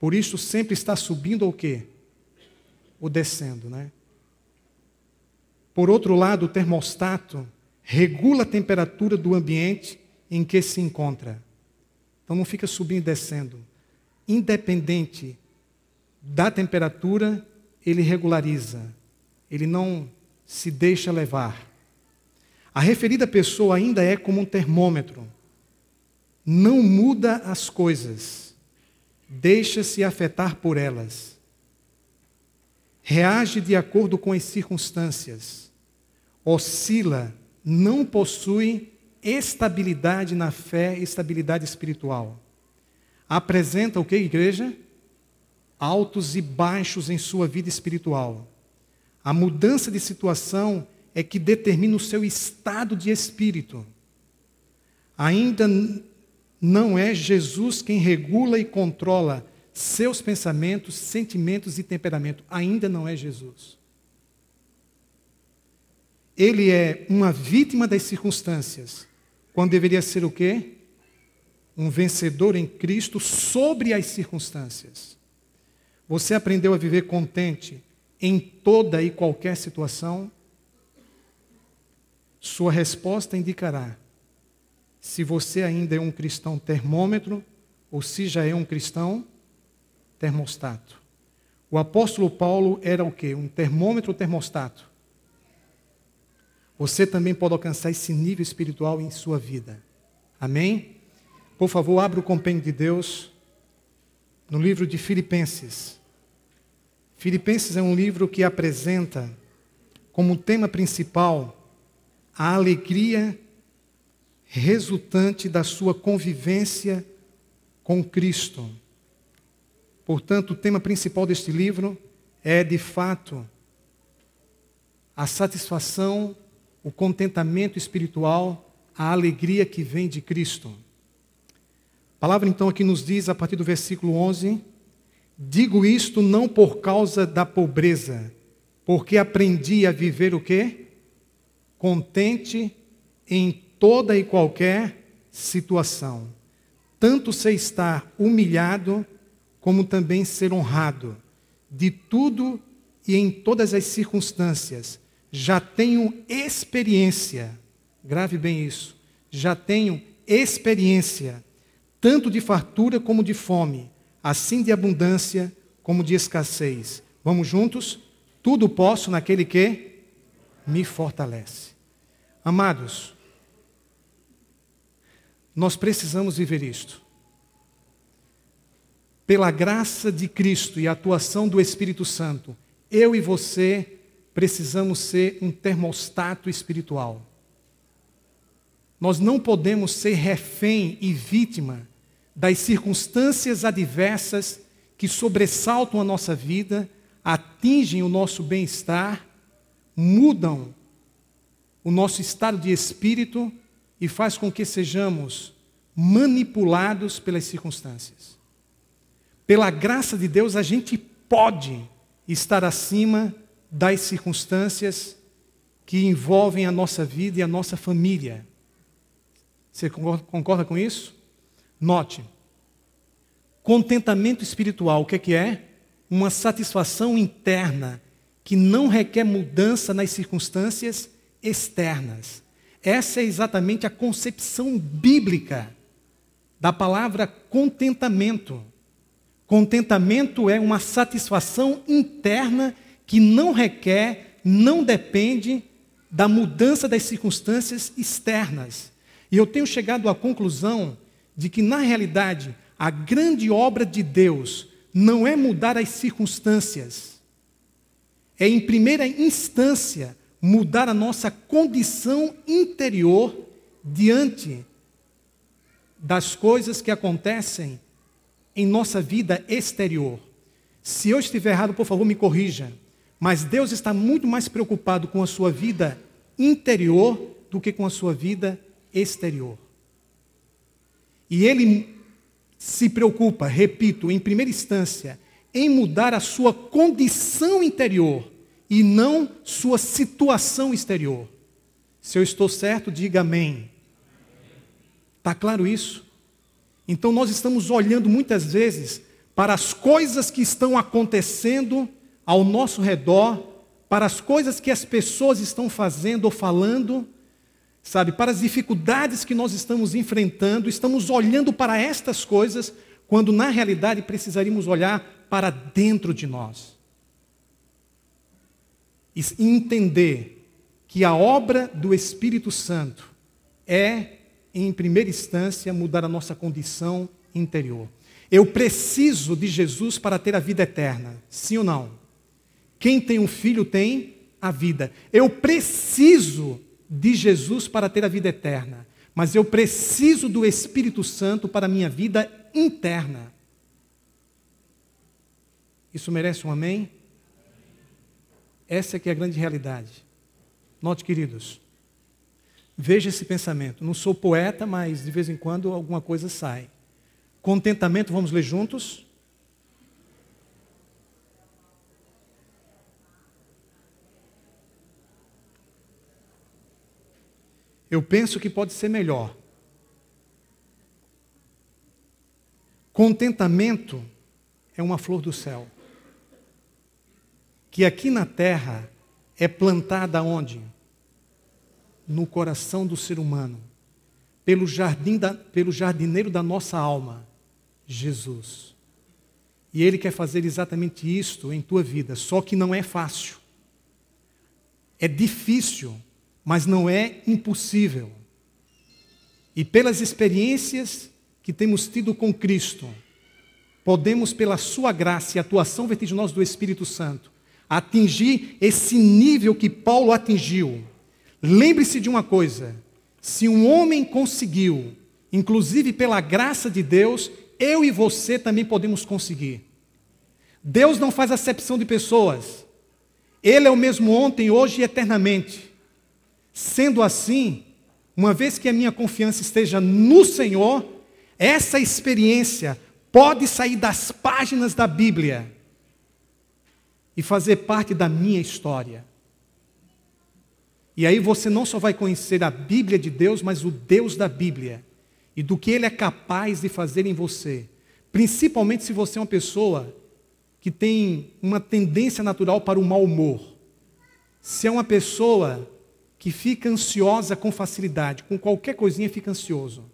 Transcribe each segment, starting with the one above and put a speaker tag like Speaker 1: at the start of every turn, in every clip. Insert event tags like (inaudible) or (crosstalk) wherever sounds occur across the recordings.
Speaker 1: Por isso sempre está subindo ou quê? O descendo, né? Por outro lado, o termostato regula a temperatura do ambiente em que se encontra. Então não fica subindo e descendo. Independente da temperatura, ele regulariza. Ele não se deixa levar. A referida pessoa ainda é como um termômetro. Não muda as coisas deixa-se afetar por elas, reage de acordo com as circunstâncias, oscila, não possui estabilidade na fé, estabilidade espiritual. Apresenta o que, igreja? Altos e baixos em sua vida espiritual. A mudança de situação é que determina o seu estado de espírito. Ainda não é Jesus quem regula e controla seus pensamentos, sentimentos e temperamento. Ainda não é Jesus. Ele é uma vítima das circunstâncias, quando deveria ser o quê? Um vencedor em Cristo sobre as circunstâncias. Você aprendeu a viver contente em toda e qualquer situação? Sua resposta indicará se você ainda é um cristão termômetro ou se já é um cristão termostato. O apóstolo Paulo era o quê? Um termômetro ou termostato? Você também pode alcançar esse nível espiritual em sua vida. Amém? Por favor, abra o compêndio de Deus no livro de Filipenses. Filipenses é um livro que apresenta como tema principal a alegria resultante da sua convivência com Cristo. Portanto, o tema principal deste livro é, de fato, a satisfação, o contentamento espiritual, a alegria que vem de Cristo. A palavra então aqui nos diz, a partir do versículo 11: Digo isto não por causa da pobreza, porque aprendi a viver o quê? Contente em toda e qualquer situação. Tanto se estar humilhado, como também ser honrado. De tudo e em todas as circunstâncias, já tenho experiência, grave bem isso, já tenho experiência, tanto de fartura como de fome, assim de abundância como de escassez. Vamos juntos? Tudo posso naquele que me fortalece. Amados, nós precisamos viver isto. Pela graça de Cristo e a atuação do Espírito Santo, eu e você precisamos ser um termostato espiritual. Nós não podemos ser refém e vítima das circunstâncias adversas que sobressaltam a nossa vida, atingem o nosso bem-estar, mudam o nosso estado de espírito e faz com que sejamos manipulados pelas circunstâncias. Pela graça de Deus, a gente pode estar acima das circunstâncias que envolvem a nossa vida e a nossa família. Você concorda com isso? Note, contentamento espiritual, o que é que é? Uma satisfação interna que não requer mudança nas circunstâncias externas. Essa é exatamente a concepção bíblica da palavra contentamento. Contentamento é uma satisfação interna que não requer, não depende da mudança das circunstâncias externas. E eu tenho chegado à conclusão de que, na realidade, a grande obra de Deus não é mudar as circunstâncias, é, em primeira instância, mudar a nossa condição interior diante das coisas que acontecem em nossa vida exterior. Se eu estiver errado, por favor, me corrija. Mas Deus está muito mais preocupado com a sua vida interior do que com a sua vida exterior. E ele se preocupa, repito, em primeira instância, em mudar a sua condição interior e não sua situação exterior. Se eu estou certo, diga amém. Está claro isso? Então nós estamos olhando muitas vezes para as coisas que estão acontecendo ao nosso redor, para as coisas que as pessoas estão fazendo ou falando, sabe, para as dificuldades que nós estamos enfrentando, estamos olhando para estas coisas, quando na realidade precisaríamos olhar para dentro de nós e entender que a obra do Espírito Santo é, em primeira instância, mudar a nossa condição interior. Eu preciso de Jesus para ter a vida eterna, sim ou não? Quem tem um filho tem a vida. Eu preciso de Jesus para ter a vida eterna, mas eu preciso do Espírito Santo para a minha vida interna. Isso merece um amém? Essa é que é a grande realidade. Note, queridos, veja esse pensamento. Não sou poeta, mas de vez em quando alguma coisa sai. Contentamento, vamos ler juntos? Eu penso que pode ser melhor. Contentamento é uma flor do céu que aqui na terra é plantada onde? No coração do ser humano, pelo, jardim da, pelo jardineiro da nossa alma, Jesus. E Ele quer fazer exatamente isto em tua vida, só que não é fácil. É difícil, mas não é impossível. E pelas experiências que temos tido com Cristo, podemos, pela Sua graça e atuação vertiginosa do Espírito Santo, atingir esse nível que Paulo atingiu. Lembre-se de uma coisa: se um homem conseguiu, inclusive pela graça de Deus, eu e você também podemos conseguir. Deus não faz acepção de pessoas. Ele é o mesmo ontem, hoje e eternamente. Sendo assim, uma vez que a minha confiança esteja no Senhor, essa experiência pode sair das páginas da Bíblia e fazer parte da minha história. E aí você não só vai conhecer a Bíblia de Deus, mas o Deus da Bíblia e do que ele é capaz de fazer em você. Principalmente se você é uma pessoa que tem uma tendência natural para o mau humor. Se é uma pessoa que fica ansiosa com facilidade, com qualquer coisinha fica ansioso.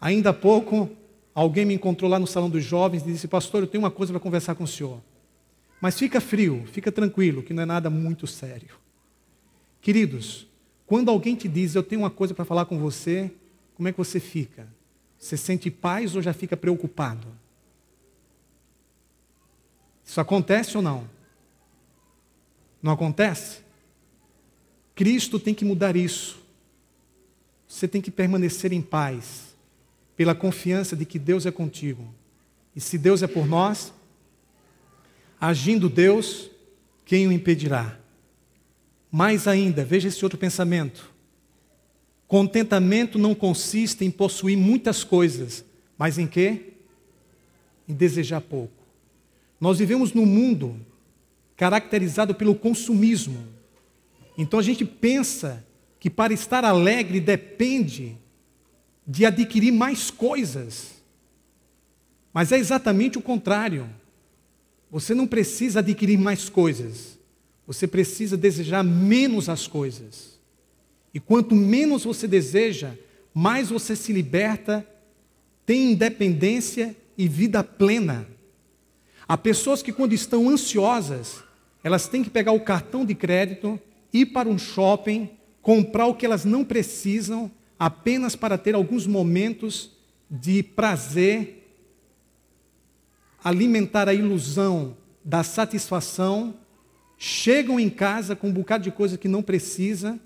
Speaker 1: Ainda há pouco, alguém me encontrou lá no salão dos jovens e disse: Pastor, eu tenho uma coisa para conversar com o senhor. Mas fica frio, fica tranquilo, que não é nada muito sério. Queridos, quando alguém te diz, eu tenho uma coisa para falar com você, como é que você fica? Você sente paz ou já fica preocupado? Isso acontece ou não? Não acontece? Cristo tem que mudar isso. Você tem que permanecer em paz, pela confiança de que Deus é contigo. E se Deus é por nós, Agindo Deus, quem o impedirá? Mais ainda, veja esse outro pensamento. Contentamento não consiste em possuir muitas coisas, mas em quê? Em desejar pouco. Nós vivemos num mundo caracterizado pelo consumismo. Então a gente pensa que para estar alegre depende de adquirir mais coisas. Mas é exatamente o contrário. Você não precisa adquirir mais coisas. Você precisa desejar menos as coisas. E quanto menos você deseja, mais você se liberta, tem independência e vida plena. Há pessoas que, quando estão ansiosas, elas têm que pegar o cartão de crédito, ir para um shopping, comprar o que elas não precisam, apenas para ter alguns momentos de prazer alimentar a ilusão da satisfação, chegam em casa com um bocado de coisa que não precisa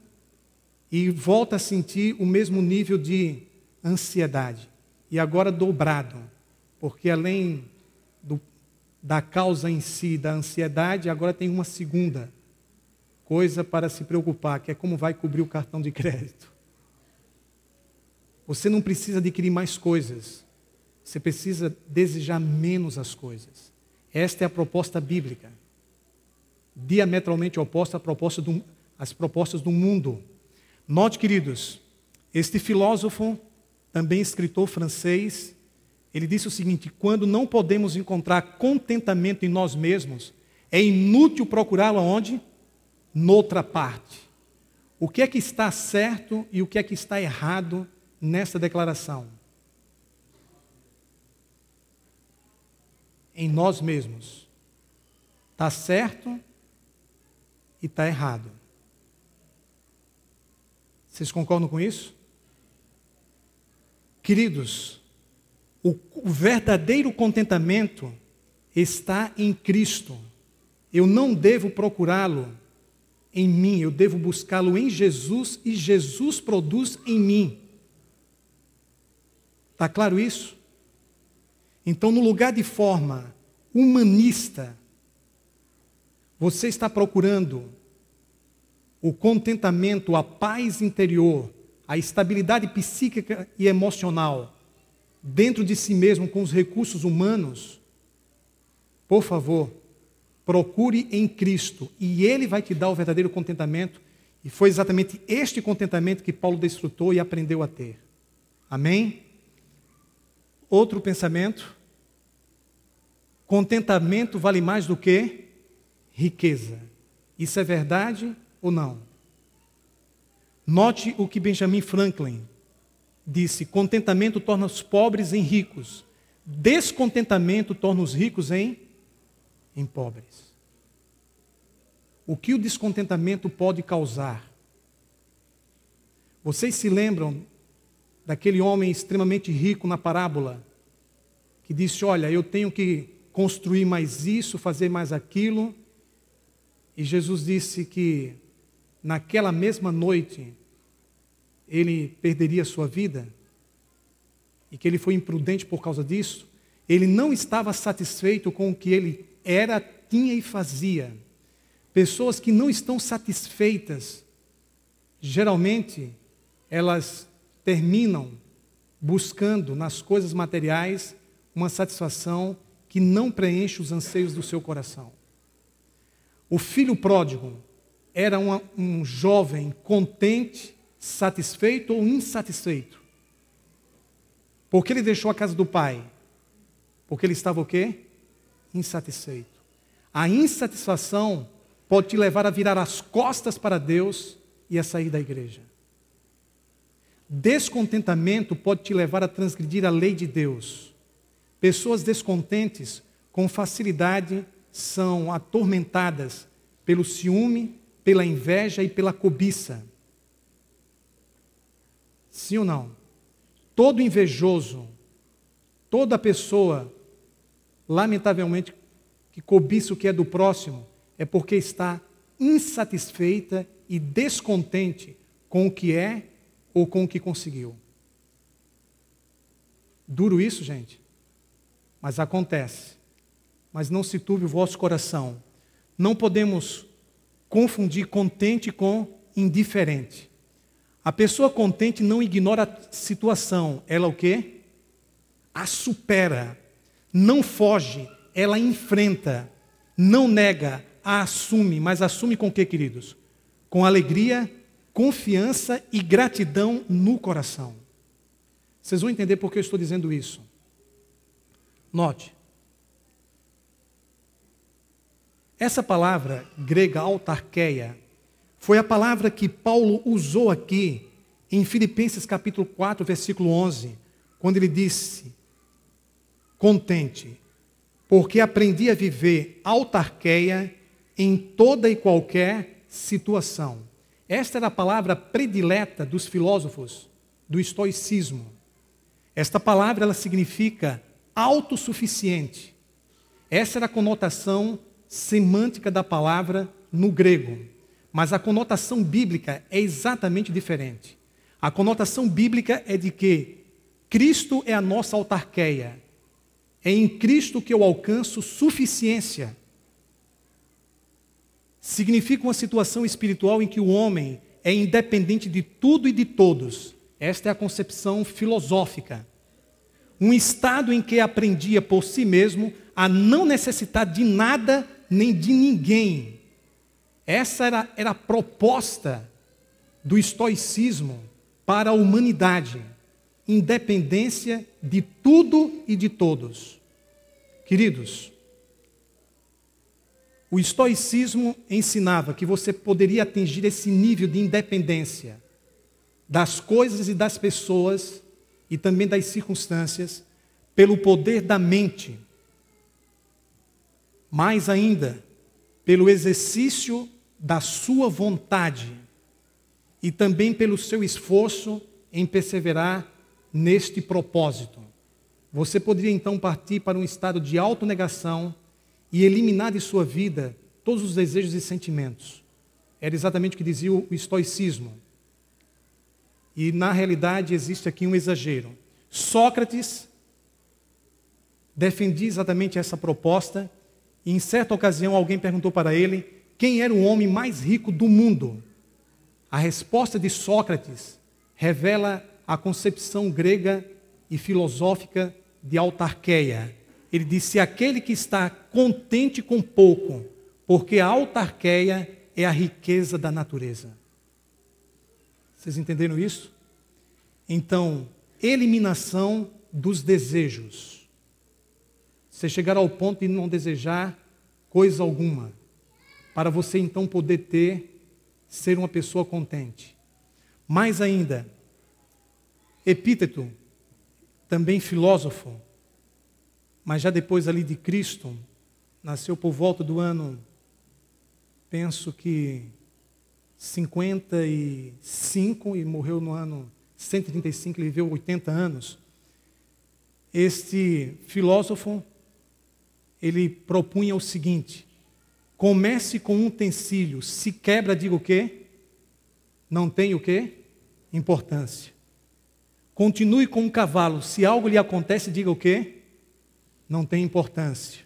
Speaker 1: e volta a sentir o mesmo nível de ansiedade. E agora dobrado, porque além do, da causa em si da ansiedade, agora tem uma segunda coisa para se preocupar, que é como vai cobrir o cartão de crédito. Você não precisa adquirir mais coisas, você precisa desejar menos as coisas. Esta é a proposta bíblica, diametralmente oposta à proposta do, às propostas do mundo. Note, queridos, este filósofo, também escritor francês, ele disse o seguinte: quando não podemos encontrar contentamento em nós mesmos, é inútil procurá-lo onde? Noutra parte. O que é que está certo e o que é que está errado nessa declaração? em nós mesmos. Está certo e está errado. Vocês concordam com isso? Queridos, o, o verdadeiro contentamento está em Cristo. Eu não devo procurá-lo em mim, eu devo buscá-lo em Jesus e Jesus produz em mim. Está claro isso? Então, no lugar de forma humanista, você está procurando o contentamento, a paz interior, a estabilidade psíquica e emocional dentro de si mesmo com os recursos humanos. Por favor, procure em Cristo e Ele vai te dar o verdadeiro contentamento. E foi exatamente este contentamento que Paulo desfrutou e aprendeu a ter. Amém? Outro pensamento. Contentamento vale mais do que riqueza. Isso é verdade ou não? Note o que Benjamin Franklin disse: contentamento torna os pobres em ricos, descontentamento torna os ricos em, em pobres. O que o descontentamento pode causar? Vocês se lembram daquele homem extremamente rico na parábola que disse: Olha, eu tenho que construir mais isso, fazer mais aquilo. E Jesus disse que naquela mesma noite ele perderia sua vida e que ele foi imprudente por causa disso. Ele não estava satisfeito com o que ele era, tinha e fazia. Pessoas que não estão satisfeitas, geralmente elas terminam buscando nas coisas materiais uma satisfação que não preenche os anseios do seu coração. O filho pródigo era uma, um jovem contente, satisfeito ou insatisfeito. Porque ele deixou a casa do pai? Porque ele estava o quê? Insatisfeito. A insatisfação pode te levar a virar as costas para Deus e a sair da igreja. Descontentamento pode te levar a transgredir a lei de Deus Pessoas descontentes com facilidade são atormentadas pelo ciúme, pela inveja e pela cobiça. Sim ou não? Todo invejoso, toda pessoa, lamentavelmente, que cobiça o que é do próximo, é porque está insatisfeita e descontente com o que é ou com o que conseguiu. Duro isso, gente? Mas acontece. Mas não se turbe o vosso coração. Não podemos confundir contente com indiferente. A pessoa contente não ignora a situação, ela o quê? A supera, não foge, ela enfrenta, não nega, a assume, mas assume com o quê, queridos? Com alegria, confiança e gratidão no coração. Vocês vão entender por que eu estou dizendo isso. Note, essa palavra grega autarqueia foi a palavra que Paulo usou aqui em Filipenses capítulo 4, versículo 11, quando ele disse: Contente, porque aprendi a viver autarqueia em toda e qualquer situação. Esta era a palavra predileta dos filósofos do estoicismo. Esta palavra ela significa autossuficiente. Essa era a conotação semântica da palavra no grego. Mas a conotação bíblica é exatamente diferente. A conotação bíblica é de que Cristo é a nossa autarqueia. É em Cristo que eu alcanço suficiência. Significa uma situação espiritual em que o homem é independente de tudo e de todos. Esta é a concepção filosófica um estado em que aprendia por si mesmo a não necessitar de nada nem de ninguém. Essa era, era a proposta do estoicismo para a humanidade: independência de tudo e de todos. Queridos, o estoicismo ensinava que você poderia atingir esse nível de independência das coisas e das pessoas e também das circunstâncias, pelo poder da mente, mais ainda, pelo exercício da sua vontade e também pelo seu esforço em perseverar neste propósito. Você poderia então partir para um estado de autonegação e eliminar de sua vida todos os desejos e sentimentos. Era exatamente o que dizia o estoicismo. E na realidade existe aqui um exagero. Sócrates defendia exatamente essa proposta, e em certa ocasião alguém perguntou para ele quem era o homem mais rico do mundo. A resposta de Sócrates revela a concepção grega e filosófica de autarqueia. Ele disse: aquele que está contente com pouco, porque a autarqueia é a riqueza da natureza. Vocês entenderam isso? Então, eliminação dos desejos. Você chegar ao ponto de não desejar coisa alguma, para você então poder ter, ser uma pessoa contente. Mais ainda, Epíteto, também filósofo, mas já depois ali de Cristo, nasceu por volta do ano, penso que 55 e morreu no ano 135, ele viveu 80 anos. Este filósofo ele propunha o seguinte: comece com um utensílio, se quebra, diga o quê? Não tem o quê? Importância. Continue com um cavalo, se algo lhe acontece, diga o quê? Não tem importância.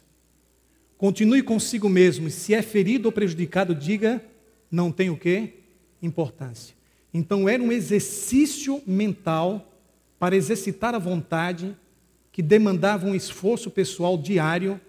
Speaker 1: Continue consigo mesmo, se é ferido ou prejudicado, diga não tem o quê? Importância. Então era um exercício mental para exercitar a vontade que demandava um esforço pessoal diário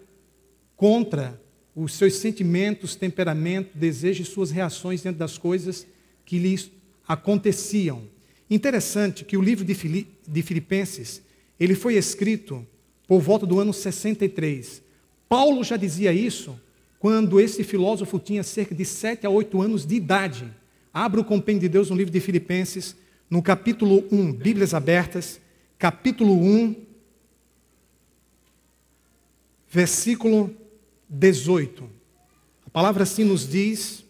Speaker 1: contra os seus sentimentos, temperamento, desejo e suas reações dentro das coisas que lhes aconteciam. Interessante que o livro de, Fili de Filipenses, ele foi escrito por volta do ano 63. Paulo já dizia isso quando esse filósofo tinha cerca de 7 a 8 anos de idade. Abra o compêndio de Deus no livro de Filipenses, no capítulo 1, Bíblias abertas, capítulo 1, versículo 18. A palavra assim nos diz: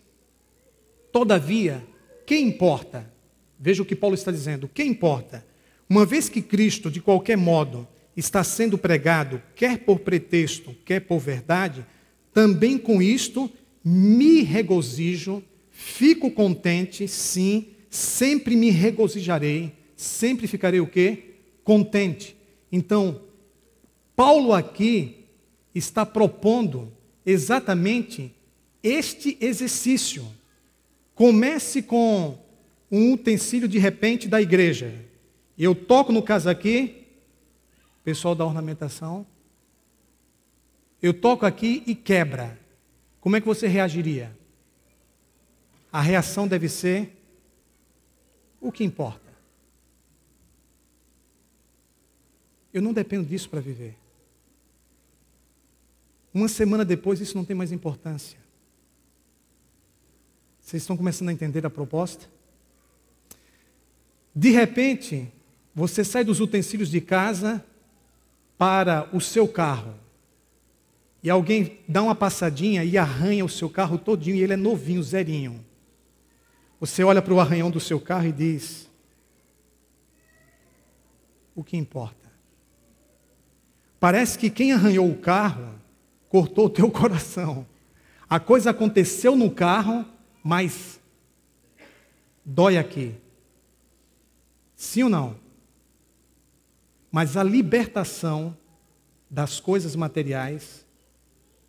Speaker 1: Todavia, que importa? Veja o que Paulo está dizendo: que importa? Uma vez que Cristo, de qualquer modo, está sendo pregado, quer por pretexto, quer por verdade, também com isto me regozijo, fico contente, sim, sempre me regozijarei, sempre ficarei o quê? Contente. Então, Paulo aqui está propondo exatamente este exercício. Comece com um utensílio de repente da igreja. Eu toco no caso aqui, pessoal da ornamentação, eu toco aqui e quebra. Como é que você reagiria? A reação deve ser o que importa. Eu não dependo disso para viver. Uma semana depois, isso não tem mais importância. Vocês estão começando a entender a proposta? De repente, você sai dos utensílios de casa para o seu carro e alguém dá uma passadinha e arranha o seu carro todinho e ele é novinho, zerinho. Você olha para o arranhão do seu carro e diz: O que importa? Parece que quem arranhou o carro cortou o teu (laughs) coração. A coisa aconteceu no carro, mas dói aqui. Sim ou não? Mas a libertação das coisas materiais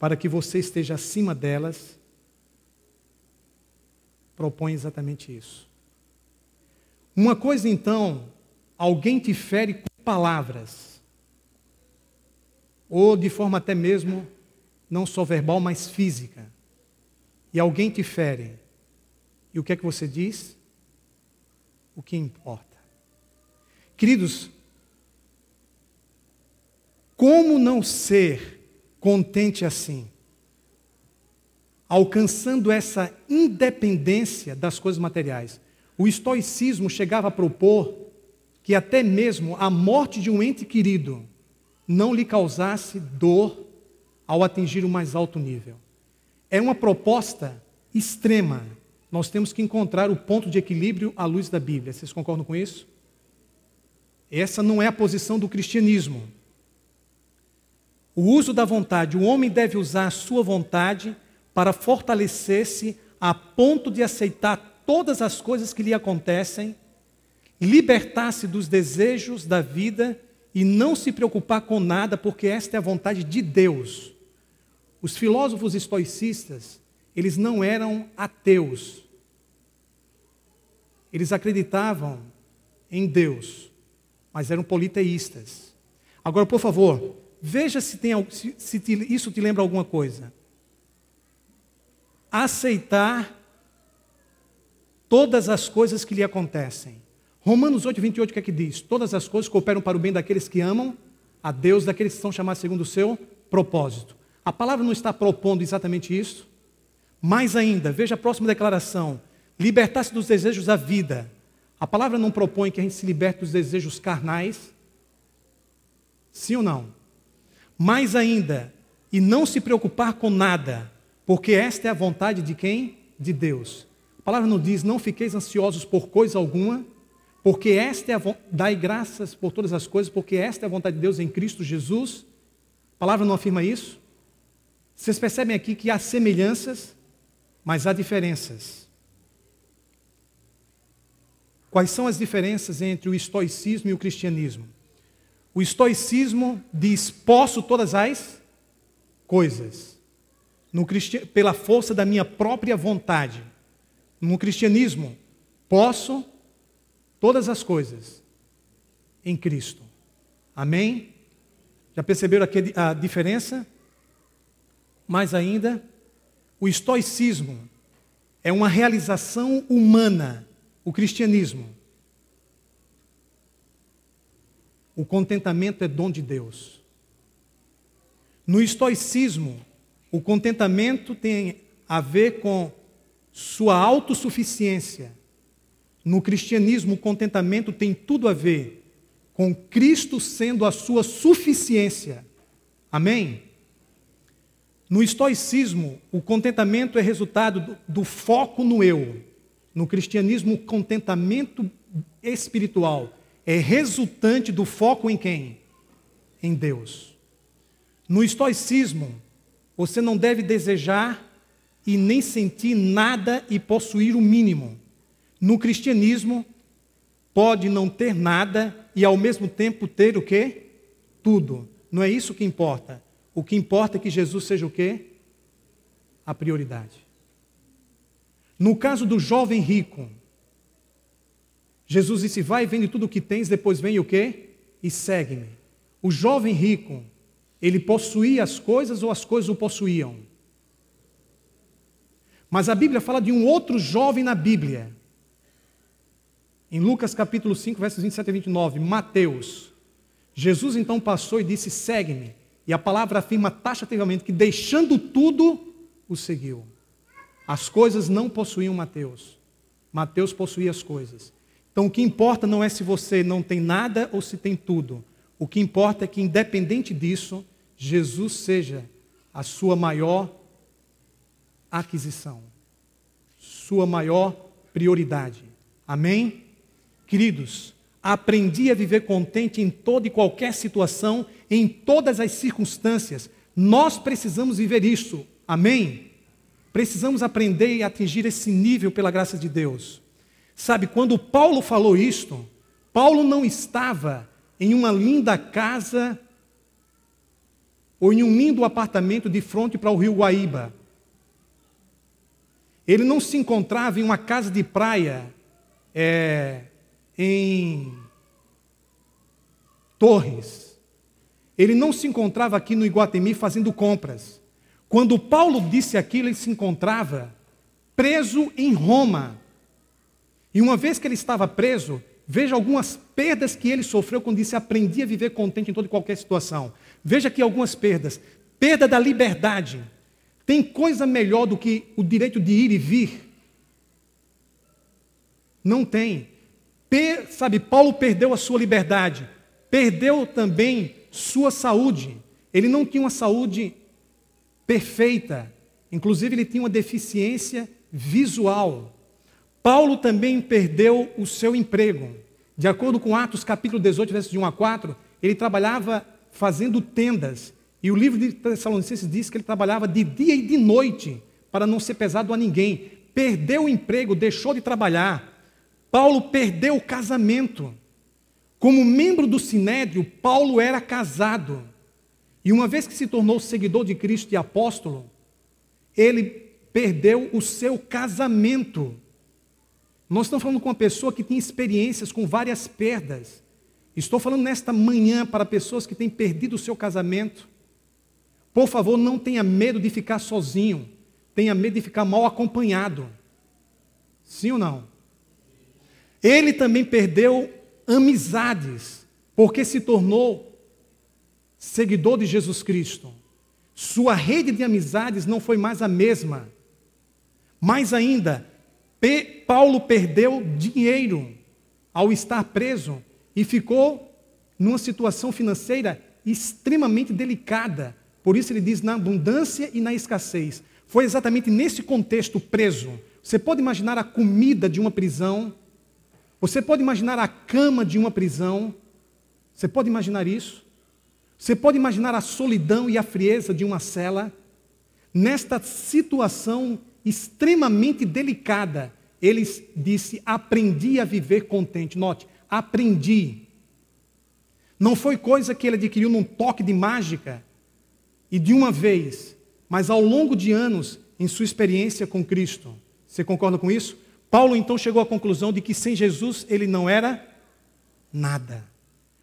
Speaker 1: para que você esteja acima delas, propõe exatamente isso. Uma coisa então, alguém te fere com palavras, ou de forma até mesmo não só verbal, mas física. E alguém te fere. E o que é que você diz? O que importa. Queridos, como não ser contente assim, alcançando essa independência das coisas materiais. O estoicismo chegava a propor que até mesmo a morte de um ente querido não lhe causasse dor ao atingir o mais alto nível. É uma proposta extrema. Nós temos que encontrar o ponto de equilíbrio à luz da Bíblia. Vocês concordam com isso? Essa não é a posição do cristianismo. O uso da vontade, o homem deve usar a sua vontade para fortalecer-se a ponto de aceitar todas as coisas que lhe acontecem, libertar-se dos desejos da vida e não se preocupar com nada, porque esta é a vontade de Deus. Os filósofos estoicistas, eles não eram ateus. Eles acreditavam em Deus, mas eram politeístas. Agora, por favor, Veja se, tem, se, se te, isso te lembra alguma coisa. Aceitar todas as coisas que lhe acontecem. Romanos 8, 28, o que é que diz? Todas as coisas cooperam para o bem daqueles que amam a Deus, daqueles que são chamados segundo o seu propósito. A palavra não está propondo exatamente isso? Mais ainda, veja a próxima declaração: libertar-se dos desejos da vida. A palavra não propõe que a gente se liberte dos desejos carnais? Sim ou não? Mais ainda, e não se preocupar com nada, porque esta é a vontade de quem? De Deus. A palavra não diz: não fiqueis ansiosos por coisa alguma, porque esta é a dai graças por todas as coisas, porque esta é a vontade de Deus em Cristo Jesus. A palavra não afirma isso? Vocês percebem aqui que há semelhanças, mas há diferenças. Quais são as diferenças entre o estoicismo e o cristianismo? O estoicismo diz: posso todas as coisas. Cristi... pela força da minha própria vontade. No cristianismo, posso todas as coisas em Cristo. Amém? Já perceberam aqui a diferença? Mais ainda, o estoicismo é uma realização humana, o cristianismo O contentamento é dom de Deus. No estoicismo, o contentamento tem a ver com sua autossuficiência. No cristianismo, o contentamento tem tudo a ver com Cristo sendo a sua suficiência. Amém? No estoicismo, o contentamento é resultado do, do foco no eu. No cristianismo, o contentamento espiritual é resultante do foco em quem? Em Deus. No estoicismo, você não deve desejar e nem sentir nada e possuir o mínimo. No cristianismo, pode não ter nada e ao mesmo tempo ter o quê? Tudo. Não é isso que importa. O que importa é que Jesus seja o quê? A prioridade. No caso do jovem rico, Jesus disse: Vai, vende tudo o que tens, depois vem o quê? E segue-me. O jovem rico, ele possuía as coisas ou as coisas o possuíam? Mas a Bíblia fala de um outro jovem na Bíblia. Em Lucas capítulo 5, versos 27 a 29, Mateus. Jesus então passou e disse: Segue-me. E a palavra afirma taxativamente que, deixando tudo, o seguiu. As coisas não possuíam Mateus. Mateus possuía as coisas. Então, o que importa não é se você não tem nada ou se tem tudo. O que importa é que, independente disso, Jesus seja a sua maior aquisição, sua maior prioridade. Amém? Queridos, aprendi a viver contente em toda e qualquer situação, em todas as circunstâncias. Nós precisamos viver isso. Amém? Precisamos aprender e atingir esse nível pela graça de Deus. Sabe, quando Paulo falou isto, Paulo não estava em uma linda casa ou em um lindo apartamento de frente para o rio Guaíba. Ele não se encontrava em uma casa de praia é, em Torres. Ele não se encontrava aqui no Iguatemi fazendo compras. Quando Paulo disse aquilo, ele se encontrava preso em Roma e uma vez que ele estava preso, veja algumas perdas que ele sofreu quando disse: Aprendi a viver contente em toda e qualquer situação. Veja aqui algumas perdas. Perda da liberdade. Tem coisa melhor do que o direito de ir e vir? Não tem. Per, sabe, Paulo perdeu a sua liberdade, perdeu também sua saúde. Ele não tinha uma saúde perfeita, inclusive, ele tinha uma deficiência visual. Paulo também perdeu o seu emprego. De acordo com Atos capítulo 18, versos de 1 a 4, ele trabalhava fazendo tendas. E o livro de Tessalonicenses diz que ele trabalhava de dia e de noite para não ser pesado a ninguém. Perdeu o emprego, deixou de trabalhar. Paulo perdeu o casamento. Como membro do Sinédrio, Paulo era casado. E uma vez que se tornou seguidor de Cristo e apóstolo, ele perdeu o seu casamento. Nós estamos falando com uma pessoa que tem experiências com várias perdas. Estou falando nesta manhã para pessoas que têm perdido o seu casamento. Por favor, não tenha medo de ficar sozinho. Tenha medo de ficar mal acompanhado. Sim ou não? Ele também perdeu amizades, porque se tornou seguidor de Jesus Cristo. Sua rede de amizades não foi mais a mesma. Mais ainda, Paulo perdeu dinheiro ao estar preso e ficou numa situação financeira extremamente delicada. Por isso ele diz na abundância e na escassez. Foi exatamente nesse contexto preso. Você pode imaginar a comida de uma prisão? Você pode imaginar a cama de uma prisão? Você pode imaginar isso? Você pode imaginar a solidão e a frieza de uma cela? Nesta situação extremamente delicada, ele disse: Aprendi a viver contente. Note, aprendi. Não foi coisa que ele adquiriu num toque de mágica e de uma vez, mas ao longo de anos em sua experiência com Cristo. Você concorda com isso? Paulo então chegou à conclusão de que sem Jesus ele não era nada.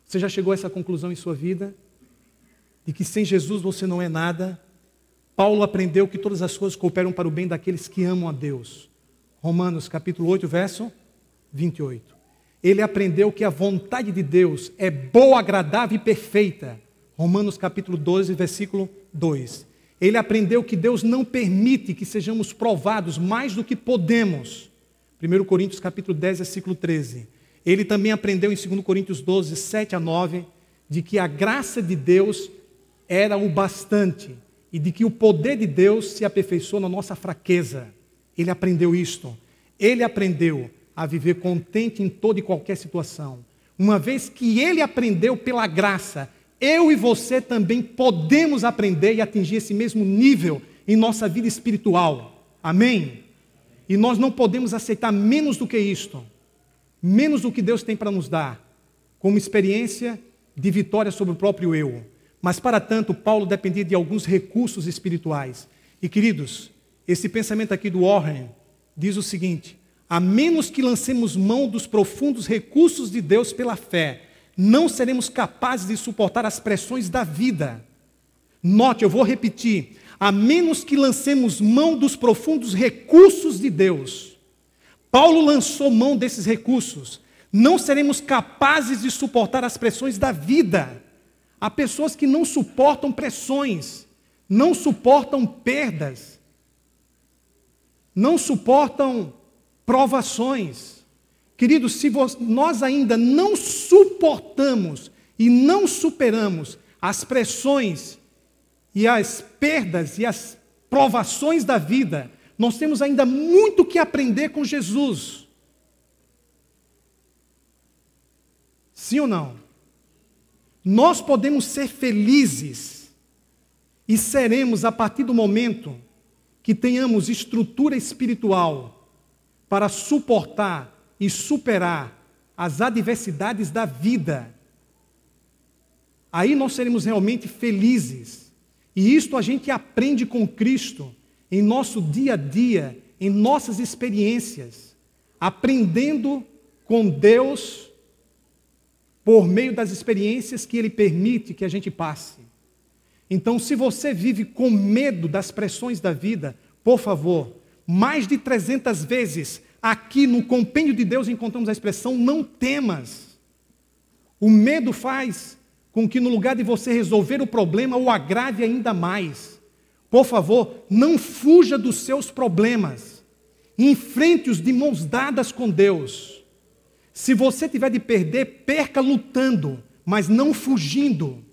Speaker 1: Você já chegou a essa conclusão em sua vida? De que sem Jesus você não é nada? Paulo aprendeu que todas as coisas cooperam para o bem daqueles que amam a Deus. Romanos capítulo 8, verso 28. Ele aprendeu que a vontade de Deus é boa, agradável e perfeita. Romanos capítulo 12, versículo 2. Ele aprendeu que Deus não permite que sejamos provados mais do que podemos. 1 Coríntios capítulo 10, versículo 13. Ele também aprendeu em 2 Coríntios 12, 7 a 9, de que a graça de Deus era o bastante e de que o poder de Deus se aperfeiçoa na nossa fraqueza. Ele aprendeu isto. Ele aprendeu a viver contente em toda e qualquer situação. Uma vez que ele aprendeu pela graça, eu e você também podemos aprender e atingir esse mesmo nível em nossa vida espiritual. Amém? E nós não podemos aceitar menos do que isto, menos do que Deus tem para nos dar, como experiência de vitória sobre o próprio eu. Mas para tanto, Paulo dependia de alguns recursos espirituais. E queridos, esse pensamento aqui do Warren diz o seguinte: a menos que lancemos mão dos profundos recursos de Deus pela fé, não seremos capazes de suportar as pressões da vida. Note, eu vou repetir: a menos que lancemos mão dos profundos recursos de Deus. Paulo lançou mão desses recursos. Não seremos capazes de suportar as pressões da vida. Há pessoas que não suportam pressões, não suportam perdas, não suportam provações. Queridos, se nós ainda não suportamos e não superamos as pressões e as perdas e as provações da vida, nós temos ainda muito que aprender com Jesus. Sim ou não? Nós podemos ser felizes e seremos a partir do momento que tenhamos estrutura espiritual para suportar e superar as adversidades da vida. Aí nós seremos realmente felizes. E isto a gente aprende com Cristo em nosso dia a dia, em nossas experiências, aprendendo com Deus por meio das experiências que ele permite que a gente passe. Então, se você vive com medo das pressões da vida, por favor, mais de 300 vezes aqui no compêndio de Deus encontramos a expressão não temas. O medo faz com que no lugar de você resolver o problema, o agrave ainda mais. Por favor, não fuja dos seus problemas. Enfrente-os de mãos dadas com Deus. Se você tiver de perder, perca lutando, mas não fugindo.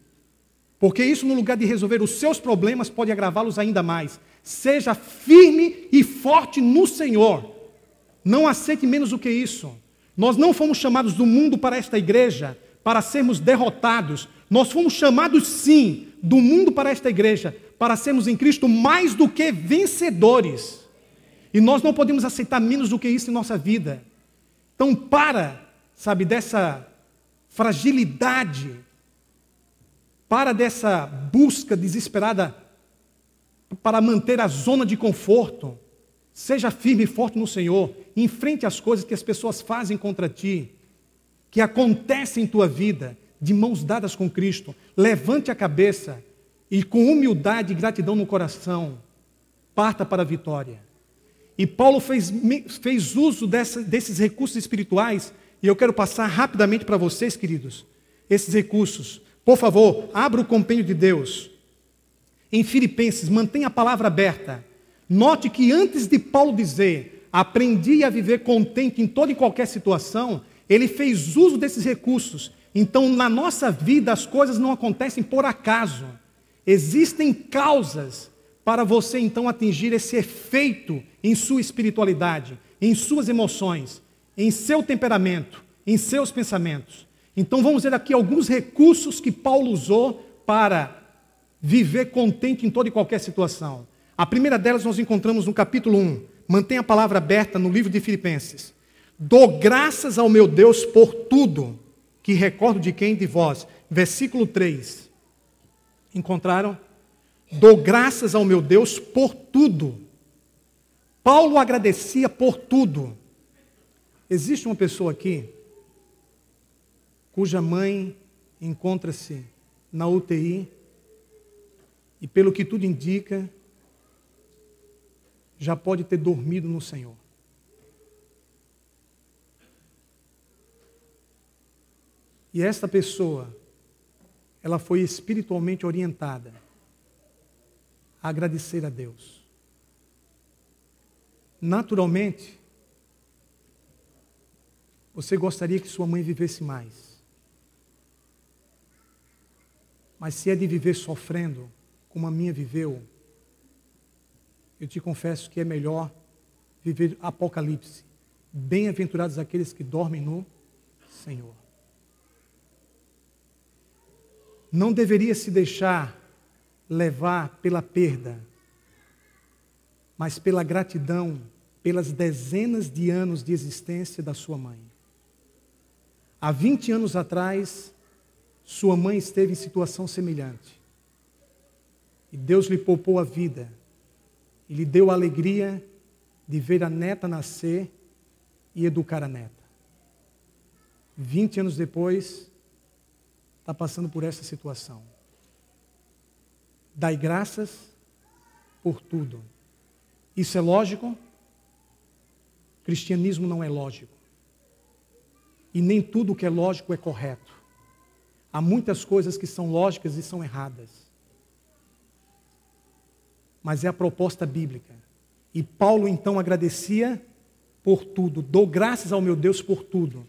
Speaker 1: Porque isso, no lugar de resolver os seus problemas, pode agravá-los ainda mais. Seja firme e forte no Senhor. Não aceite menos do que isso. Nós não fomos chamados do mundo para esta igreja para sermos derrotados. Nós fomos chamados, sim, do mundo para esta igreja para sermos em Cristo mais do que vencedores. E nós não podemos aceitar menos do que isso em nossa vida. Então, para, sabe, dessa fragilidade, para dessa busca desesperada para manter a zona de conforto. Seja firme e forte no Senhor. Enfrente as coisas que as pessoas fazem contra ti, que acontecem em tua vida, de mãos dadas com Cristo. Levante a cabeça e, com humildade e gratidão no coração, parta para a vitória. E Paulo fez, fez uso dessa, desses recursos espirituais, e eu quero passar rapidamente para vocês, queridos, esses recursos. Por favor, abra o compêndio de Deus. Em Filipenses, mantenha a palavra aberta. Note que antes de Paulo dizer, aprendi a viver contente em toda e qualquer situação, ele fez uso desses recursos. Então, na nossa vida, as coisas não acontecem por acaso. Existem causas para você então atingir esse efeito em sua espiritualidade, em suas emoções, em seu temperamento, em seus pensamentos. Então vamos ver aqui alguns recursos que Paulo usou para viver contente em toda e qualquer situação. A primeira delas nós encontramos no capítulo 1. Mantém a palavra aberta no livro de Filipenses. Dou graças ao meu Deus por tudo que recordo de quem de vós. Versículo 3. Encontraram? Dou graças ao meu Deus por tudo Paulo agradecia por tudo. Existe uma pessoa aqui cuja mãe encontra-se na UTI e, pelo que tudo indica, já pode ter dormido no Senhor. E esta pessoa, ela foi espiritualmente orientada a agradecer a Deus naturalmente, você gostaria que sua mãe vivesse mais. Mas se é de viver sofrendo, como a minha viveu, eu te confesso que é melhor viver Apocalipse. Bem-aventurados aqueles que dormem no Senhor. Não deveria se deixar levar pela perda mas pela gratidão pelas dezenas de anos de existência da sua mãe. Há 20 anos atrás, sua mãe esteve em situação semelhante. E Deus lhe poupou a vida e lhe deu a alegria de ver a neta nascer e educar a neta. 20 anos depois, está passando por essa situação. Dai graças por tudo. Isso é lógico? Cristianismo não é lógico. E nem tudo que é lógico é correto. Há muitas coisas que são lógicas e são erradas. Mas é a proposta bíblica. E Paulo então agradecia por tudo. Dou graças ao meu Deus por tudo.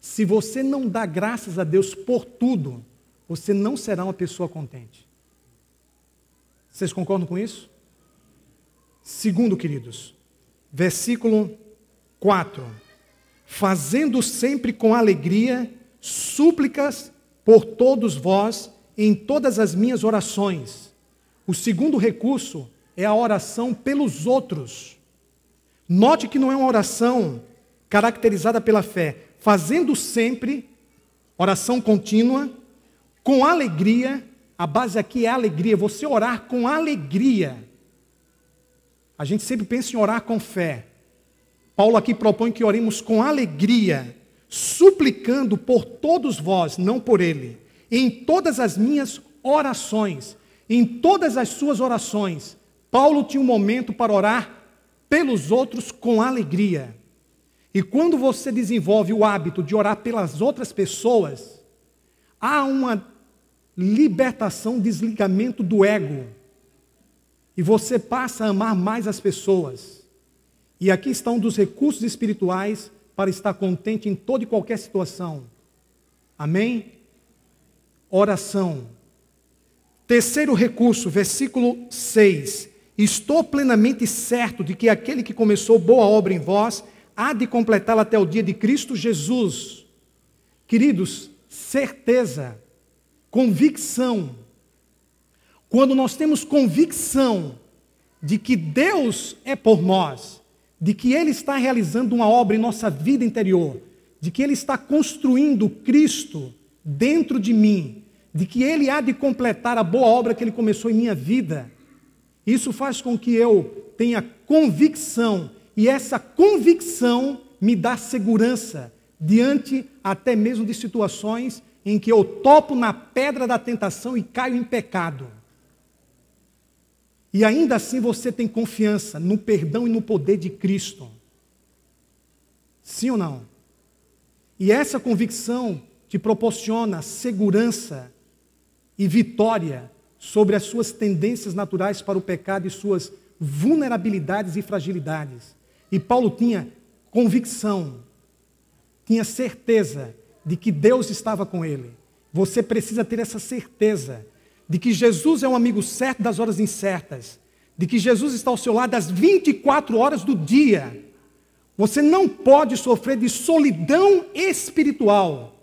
Speaker 1: Se você não dá graças a Deus por tudo, você não será uma pessoa contente. Vocês concordam com isso? Segundo, queridos, versículo 4: Fazendo sempre com alegria súplicas por todos vós em todas as minhas orações. O segundo recurso é a oração pelos outros. Note que não é uma oração caracterizada pela fé, fazendo sempre oração contínua, com alegria. A base aqui é alegria, você orar com alegria. A gente sempre pensa em orar com fé. Paulo aqui propõe que oremos com alegria, suplicando por todos vós, não por ele, em todas as minhas orações, em todas as suas orações. Paulo tinha um momento para orar pelos outros com alegria. E quando você desenvolve o hábito de orar pelas outras pessoas, há uma libertação, desligamento do ego. E você passa a amar mais as pessoas. E aqui está um dos recursos espirituais para estar contente em toda e qualquer situação. Amém? Oração. Terceiro recurso, versículo 6. Estou plenamente certo de que aquele que começou boa obra em vós há de completá-la até o dia de Cristo Jesus. Queridos, certeza, convicção, quando nós temos convicção de que Deus é por nós, de que Ele está realizando uma obra em nossa vida interior, de que Ele está construindo Cristo dentro de mim, de que Ele há de completar a boa obra que Ele começou em minha vida, isso faz com que eu tenha convicção, e essa convicção me dá segurança diante até mesmo de situações em que eu topo na pedra da tentação e caio em pecado. E ainda assim você tem confiança no perdão e no poder de Cristo. Sim ou não? E essa convicção te proporciona segurança e vitória sobre as suas tendências naturais para o pecado e suas vulnerabilidades e fragilidades. E Paulo tinha convicção, tinha certeza de que Deus estava com ele. Você precisa ter essa certeza de que Jesus é um amigo certo das horas incertas, de que Jesus está ao seu lado às 24 horas do dia. Você não pode sofrer de solidão espiritual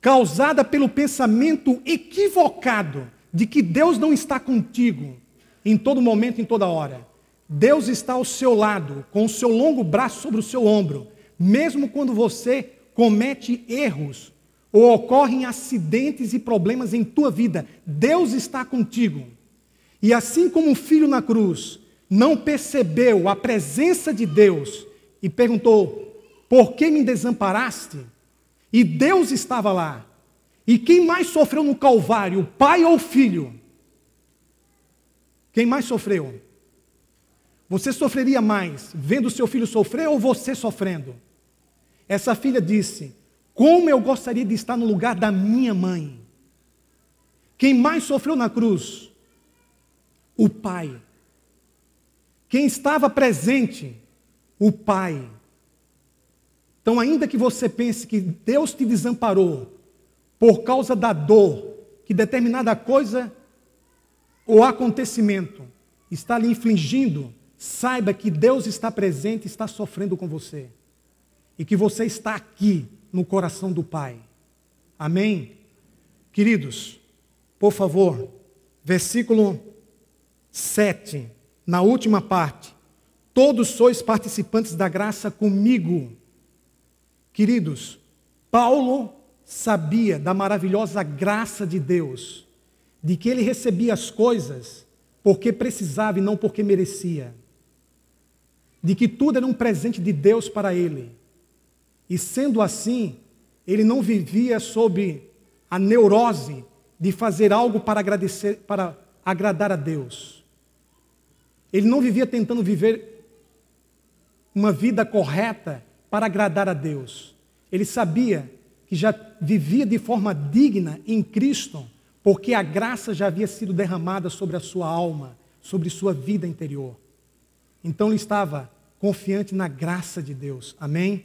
Speaker 1: causada pelo pensamento equivocado de que Deus não está contigo em todo momento, em toda hora. Deus está ao seu lado, com o seu longo braço sobre o seu ombro, mesmo quando você comete erros ou ocorrem acidentes e problemas em tua vida, Deus está contigo. E assim como o filho na cruz não percebeu a presença de Deus e perguntou: Por que me desamparaste? E Deus estava lá. E quem mais sofreu no Calvário, o pai ou o filho? Quem mais sofreu? Você sofreria mais vendo seu filho sofrer ou você sofrendo? Essa filha disse: como eu gostaria de estar no lugar da minha mãe. Quem mais sofreu na cruz? O pai. Quem estava presente? O pai. Então, ainda que você pense que Deus te desamparou por causa da dor que determinada coisa ou acontecimento está lhe infligindo, saiba que Deus está presente, está sofrendo com você. E que você está aqui no coração do Pai. Amém? Queridos, por favor, versículo 7, na última parte. Todos sois participantes da graça comigo. Queridos, Paulo sabia da maravilhosa graça de Deus, de que ele recebia as coisas porque precisava e não porque merecia, de que tudo era um presente de Deus para ele. E sendo assim, ele não vivia sob a neurose de fazer algo para agradecer, para agradar a Deus. Ele não vivia tentando viver uma vida correta para agradar a Deus. Ele sabia que já vivia de forma digna em Cristo, porque a graça já havia sido derramada sobre a sua alma, sobre sua vida interior. Então ele estava confiante na graça de Deus. Amém?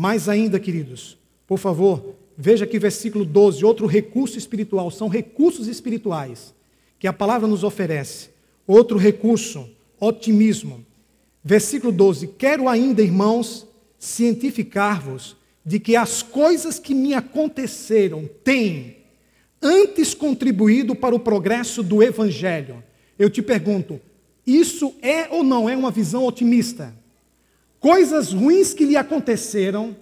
Speaker 1: Mais ainda, queridos, por favor, veja aqui versículo 12, outro recurso espiritual, são recursos espirituais que a palavra nos oferece. Outro recurso, otimismo. Versículo 12: Quero ainda, irmãos, cientificar-vos de que as coisas que me aconteceram têm antes contribuído para o progresso do evangelho. Eu te pergunto, isso é ou não é uma visão otimista? coisas ruins que lhe aconteceram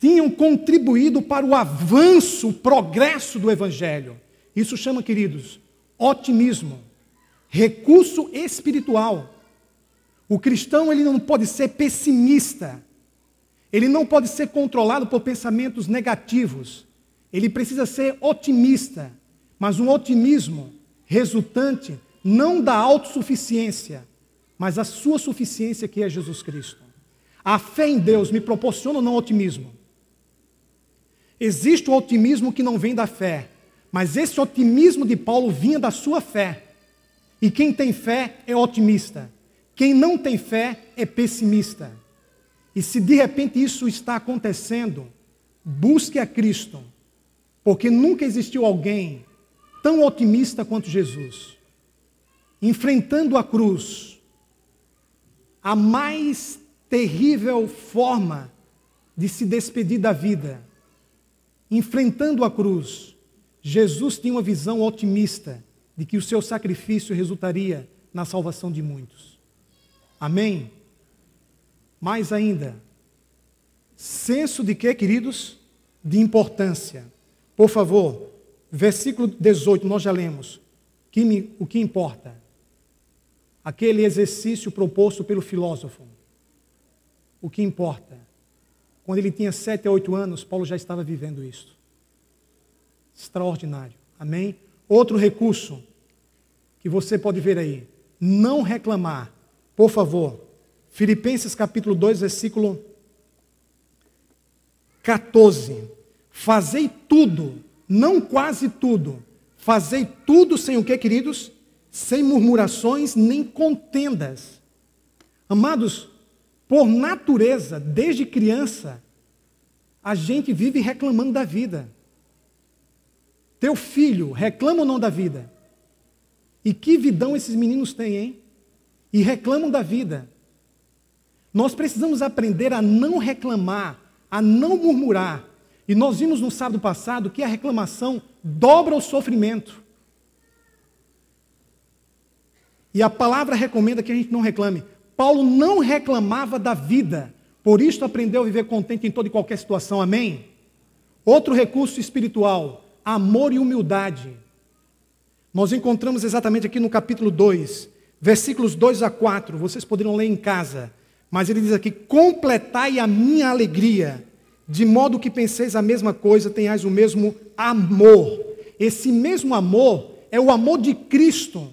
Speaker 1: tinham contribuído para o avanço, o progresso do Evangelho. Isso chama, queridos, otimismo, recurso espiritual. O cristão ele não pode ser pessimista. Ele não pode ser controlado por pensamentos negativos. Ele precisa ser otimista, mas um otimismo resultante não da autossuficiência, mas a sua suficiência que é Jesus Cristo. A fé em Deus me proporciona ou não otimismo? Existe o otimismo que não vem da fé, mas esse otimismo de Paulo vinha da sua fé. E quem tem fé é otimista. Quem não tem fé é pessimista. E se de repente isso está acontecendo, busque a Cristo, porque nunca existiu alguém tão otimista quanto Jesus. Enfrentando a cruz, a mais terrível forma de se despedir da vida. Enfrentando a cruz, Jesus tinha uma visão otimista de que o seu sacrifício resultaria na salvação de muitos. Amém? Mais ainda, senso de quê, queridos? De importância. Por favor, versículo 18, nós já lemos. o que importa? aquele exercício proposto pelo filósofo. O que importa? Quando ele tinha sete a oito anos, Paulo já estava vivendo isso. Extraordinário. Amém? Outro recurso que você pode ver aí. Não reclamar. Por favor. Filipenses capítulo 2, versículo 14. Fazei tudo, não quase tudo. Fazei tudo sem o que, queridos? sem murmurações nem contendas. Amados, por natureza, desde criança, a gente vive reclamando da vida. Teu filho reclama ou não da vida? E que vidão esses meninos têm, hein? E reclamam da vida. Nós precisamos aprender a não reclamar, a não murmurar. E nós vimos no sábado passado que a reclamação dobra o sofrimento. E a palavra recomenda que a gente não reclame. Paulo não reclamava da vida, por isso aprendeu a viver contente em toda e qualquer situação. Amém? Outro recurso espiritual, amor e humildade. Nós encontramos exatamente aqui no capítulo 2, versículos 2 a 4. Vocês poderiam ler em casa, mas ele diz aqui: Completai a minha alegria, de modo que penseis a mesma coisa, tenhais o mesmo amor. Esse mesmo amor é o amor de Cristo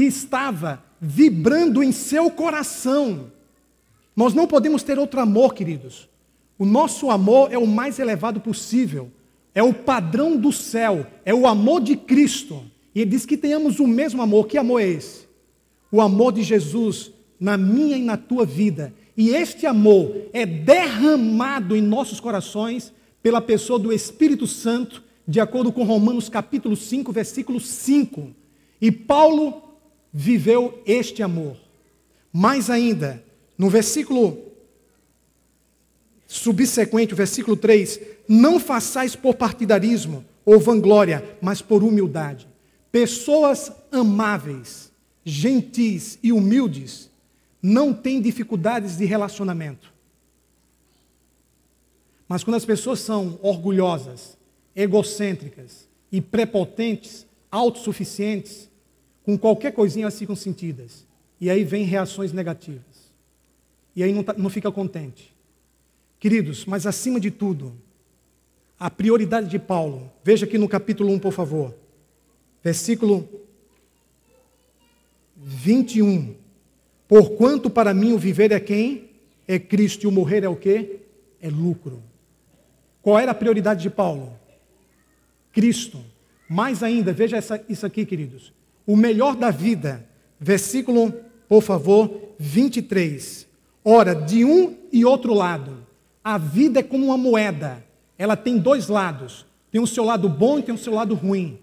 Speaker 1: que estava vibrando em seu coração. Nós não podemos ter outro amor, queridos. O nosso amor é o mais elevado possível, é o padrão do céu, é o amor de Cristo. E ele diz que tenhamos o mesmo amor. Que amor é esse? O amor de Jesus na minha e na tua vida. E este amor é derramado em nossos corações pela pessoa do Espírito Santo, de acordo com Romanos capítulo 5, versículo 5. E Paulo viveu este amor. Mais ainda, no versículo subsequente, o versículo 3, não façais por partidarismo ou vanglória, mas por humildade. Pessoas amáveis, gentis e humildes não têm dificuldades de relacionamento. Mas quando as pessoas são orgulhosas, egocêntricas e prepotentes, autossuficientes, com qualquer coisinha elas ficam sentidas. E aí vem reações negativas. E aí não, tá, não fica contente. Queridos, mas acima de tudo, a prioridade de Paulo, veja aqui no capítulo 1, por favor, versículo 21. Porquanto para mim o viver é quem? É Cristo e o morrer é o quê? É lucro. Qual era a prioridade de Paulo? Cristo. Mais ainda, veja essa, isso aqui, queridos o melhor da vida. Versículo, por favor, 23. Ora, de um e outro lado, a vida é como uma moeda. Ela tem dois lados. Tem o seu lado bom e tem o seu lado ruim.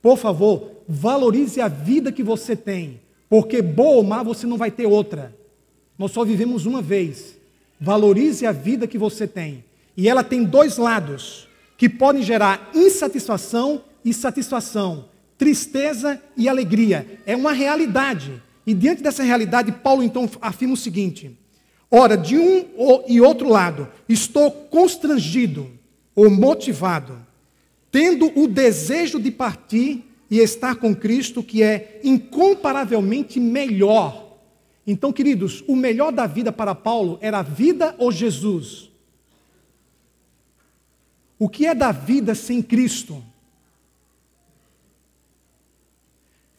Speaker 1: Por favor, valorize a vida que você tem, porque boa ou má você não vai ter outra. Nós só vivemos uma vez. Valorize a vida que você tem. E ela tem dois lados que podem gerar insatisfação e satisfação tristeza e alegria. É uma realidade. E diante dessa realidade, Paulo então afirma o seguinte: Ora, de um e outro lado, estou constrangido ou motivado, tendo o desejo de partir e estar com Cristo, que é incomparavelmente melhor. Então, queridos, o melhor da vida para Paulo era a vida ou Jesus? O que é da vida sem Cristo?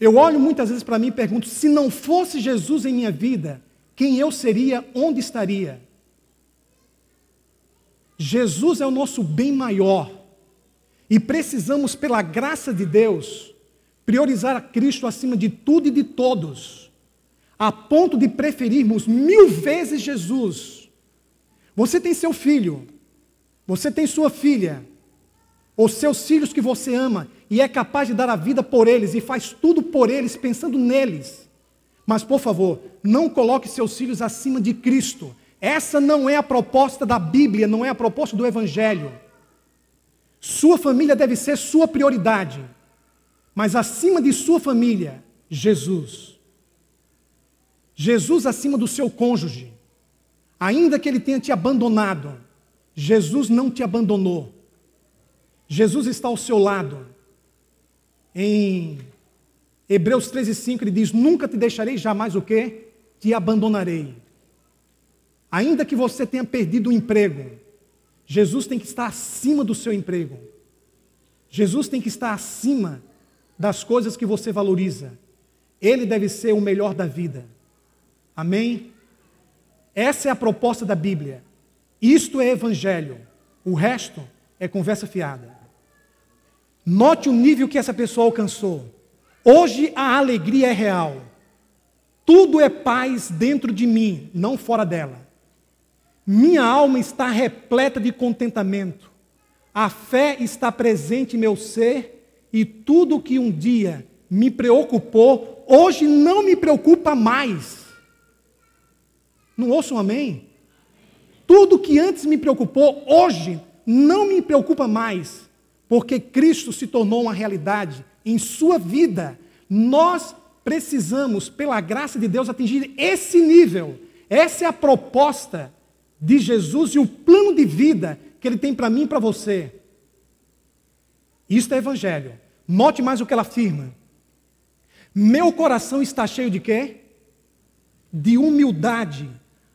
Speaker 1: Eu olho muitas vezes para mim e pergunto: se não fosse Jesus em minha vida, quem eu seria, onde estaria? Jesus é o nosso bem maior e precisamos, pela graça de Deus, priorizar a Cristo acima de tudo e de todos, a ponto de preferirmos mil vezes Jesus. Você tem seu filho, você tem sua filha, ou seus filhos que você ama, e é capaz de dar a vida por eles e faz tudo por eles pensando neles. Mas, por favor, não coloque seus filhos acima de Cristo. Essa não é a proposta da Bíblia, não é a proposta do Evangelho. Sua família deve ser sua prioridade, mas acima de sua família, Jesus. Jesus acima do seu cônjuge. Ainda que ele tenha te abandonado, Jesus não te abandonou. Jesus está ao seu lado. Em Hebreus 13:5 ele diz: "Nunca te deixarei jamais o quê? Te abandonarei". Ainda que você tenha perdido o emprego, Jesus tem que estar acima do seu emprego. Jesus tem que estar acima das coisas que você valoriza. Ele deve ser o melhor da vida. Amém? Essa é a proposta da Bíblia. Isto é evangelho. O resto é conversa fiada. Note o nível que essa pessoa alcançou. Hoje a alegria é real. Tudo é paz dentro de mim, não fora dela. Minha alma está repleta de contentamento. A fé está presente em meu ser e tudo que um dia me preocupou, hoje não me preocupa mais. Não ouçam um amém? Tudo que antes me preocupou, hoje não me preocupa mais porque Cristo se tornou uma realidade em sua vida, nós precisamos, pela graça de Deus, atingir esse nível. Essa é a proposta de Jesus e o plano de vida que ele tem para mim e para você. Isto é evangelho. Note mais o que ela afirma. Meu coração está cheio de quê? De humildade.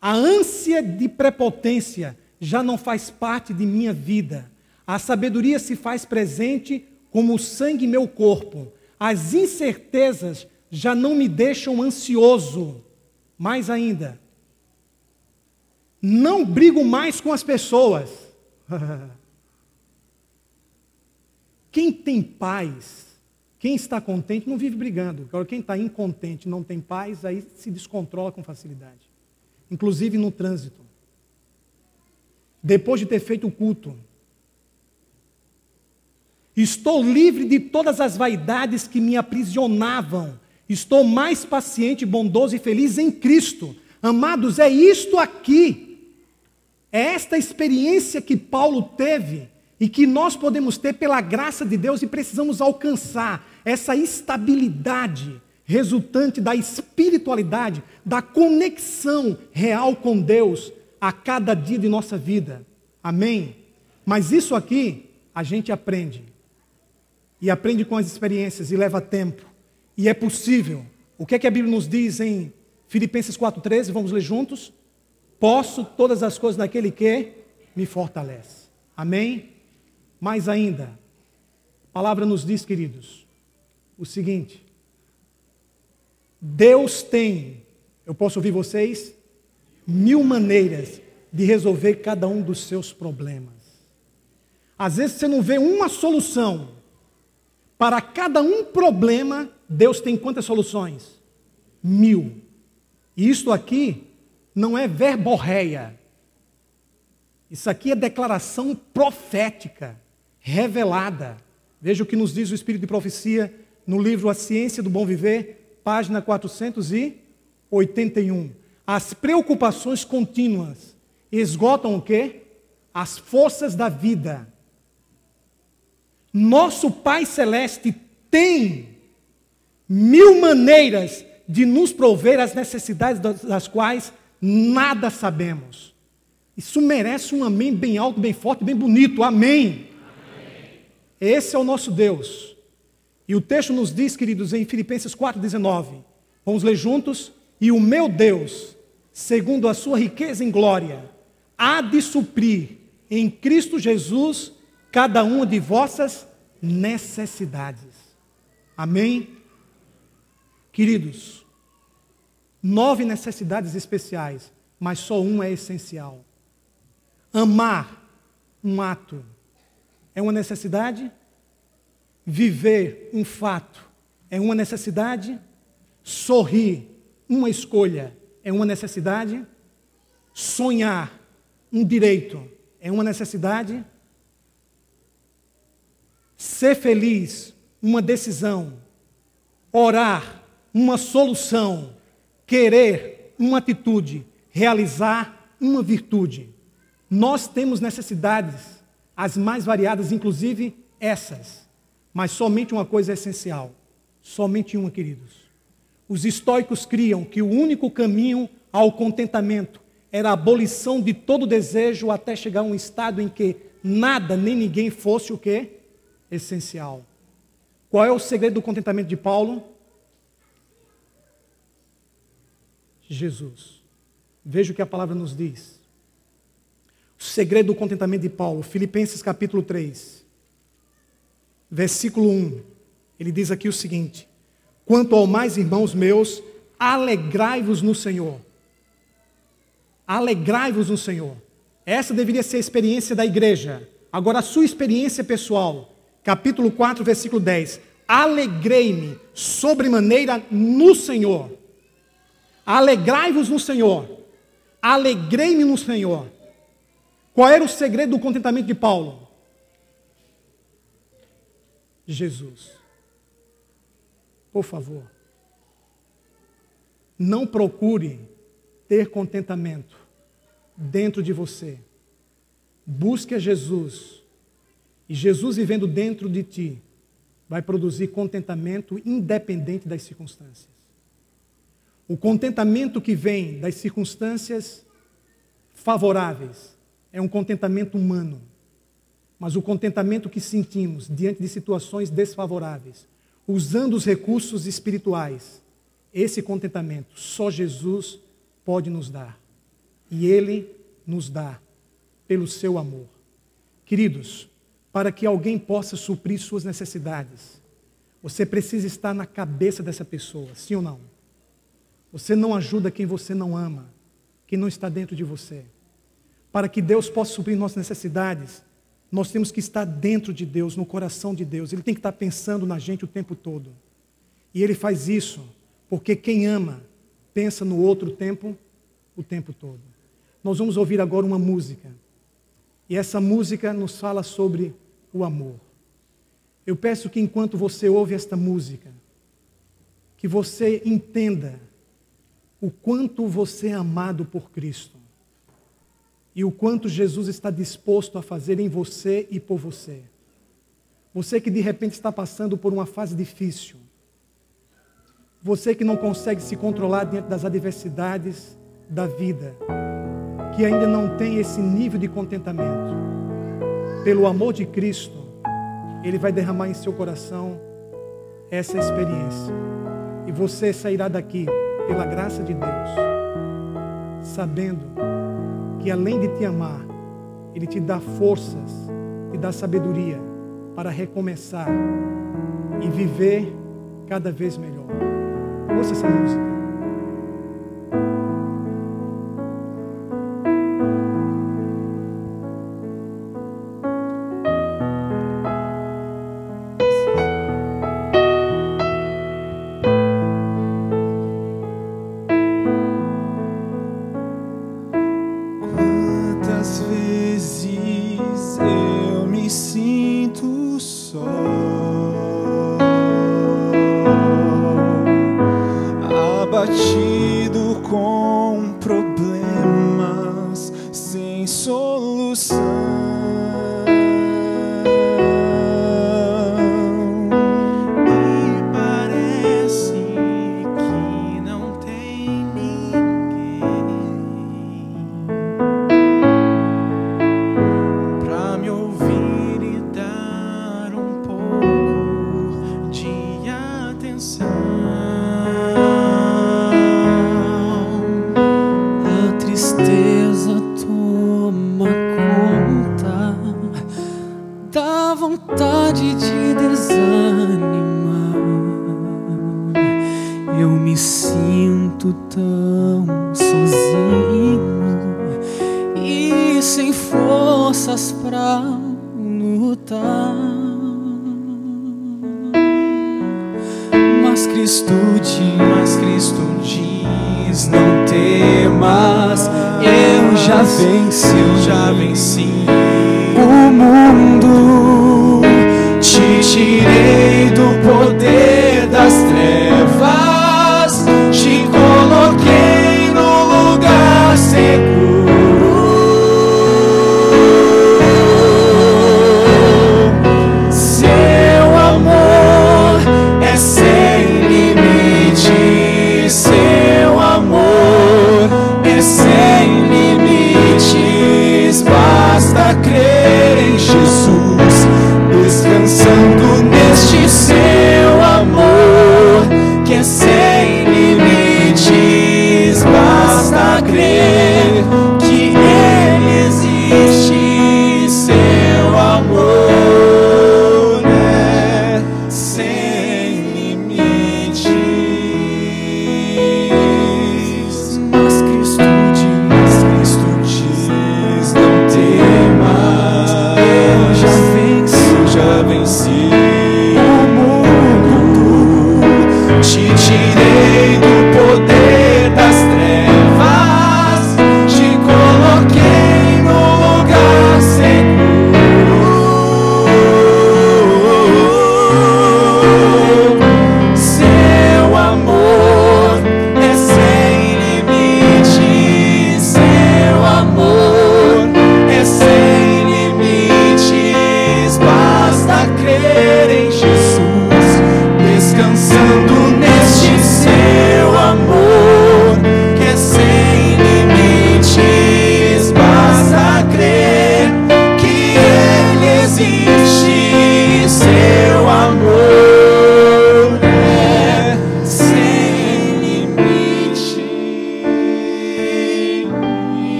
Speaker 1: A ânsia de prepotência já não faz parte de minha vida. A sabedoria se faz presente como o sangue em meu corpo. As incertezas já não me deixam ansioso. Mais ainda, não brigo mais com as pessoas. (laughs) Quem tem paz, quem está contente, não vive brigando. Agora, quem está incontente, não tem paz, aí se descontrola com facilidade. Inclusive no trânsito. Depois de ter feito o culto, Estou livre de todas as vaidades que me aprisionavam. Estou mais paciente, bondoso e feliz em Cristo. Amados, é isto aqui. É esta experiência que Paulo teve e que nós podemos ter pela graça de Deus e precisamos alcançar essa estabilidade resultante da espiritualidade, da conexão real com Deus a cada dia de nossa vida. Amém? Mas isso aqui a gente aprende e aprende com as experiências e leva tempo. E é possível. O que é que a Bíblia nos diz em Filipenses 4,13? Vamos ler juntos? Posso todas as coisas naquele que me fortalece. Amém? Mais ainda, a palavra nos diz, queridos, o seguinte: Deus tem, eu posso ouvir vocês, mil maneiras de resolver cada um dos seus problemas. Às vezes você não vê uma solução, para cada um problema, Deus tem quantas soluções? Mil. E isto aqui não é verborreia. Isso aqui é declaração profética, revelada. Veja o que nos diz o Espírito de Profecia no livro A Ciência do Bom Viver, página 481. As preocupações contínuas esgotam o quê? As forças da vida nosso Pai Celeste tem mil maneiras de nos prover as necessidades das quais nada sabemos. Isso merece um amém bem alto, bem forte, bem bonito. Amém. amém. Esse é o nosso Deus. E o texto nos diz, queridos, em Filipenses 4,19. Vamos ler juntos? E o meu Deus, segundo a sua riqueza em glória, há de suprir em Cristo Jesus cada uma de vossas necessidades. Amém? Queridos, nove necessidades especiais, mas só uma é essencial. Amar um ato é uma necessidade, viver um fato é uma necessidade, sorrir uma escolha é uma necessidade, sonhar um direito é uma necessidade Ser feliz, uma decisão. Orar, uma solução. Querer, uma atitude. Realizar, uma virtude. Nós temos necessidades, as mais variadas, inclusive essas. Mas somente uma coisa é essencial. Somente uma, queridos. Os estoicos criam que o único caminho ao contentamento era a abolição de todo desejo até chegar a um estado em que nada nem ninguém fosse o quê? essencial. Qual é o segredo do contentamento de Paulo? Jesus. Veja o que a palavra nos diz. O segredo do contentamento de Paulo, Filipenses capítulo 3, versículo 1. Ele diz aqui o seguinte: Quanto ao mais, irmãos meus, alegrai-vos no Senhor. Alegrai-vos no Senhor. Essa deveria ser a experiência da igreja. Agora, a sua experiência pessoal capítulo 4, versículo 10. Alegrei-me sobremaneira no Senhor. Alegrai-vos no Senhor. Alegrei-me no Senhor. Qual era o segredo do contentamento de Paulo? Jesus. Por favor, não procure ter contentamento dentro de você. Busque a Jesus e Jesus vivendo dentro de ti vai produzir contentamento independente das circunstâncias. O contentamento que vem das circunstâncias favoráveis é um contentamento humano. Mas o contentamento que sentimos diante de situações desfavoráveis, usando os recursos espirituais, esse contentamento só Jesus pode nos dar. E Ele nos dá pelo seu amor. Queridos, para que alguém possa suprir suas necessidades. Você precisa estar na cabeça dessa pessoa, sim ou não? Você não ajuda quem você não ama, quem não está dentro de você. Para que Deus possa suprir nossas necessidades, nós temos que estar dentro de Deus, no coração de Deus. Ele tem que estar pensando na gente o tempo todo. E ele faz isso porque quem ama pensa no outro tempo o tempo todo. Nós vamos ouvir agora uma música. E essa música nos fala sobre o amor. Eu peço que enquanto você ouve esta música, que você entenda o quanto você é amado por Cristo e o quanto Jesus está disposto a fazer em você e por você. Você que de repente está passando por uma fase difícil, você que não consegue se controlar diante das adversidades da vida, que ainda não tem esse nível de contentamento, pelo amor de Cristo, Ele vai derramar em seu coração essa experiência. E você sairá daqui, pela graça de Deus, sabendo que além de te amar, Ele te dá forças, e dá sabedoria para recomeçar e viver cada vez melhor. Ouça essa música.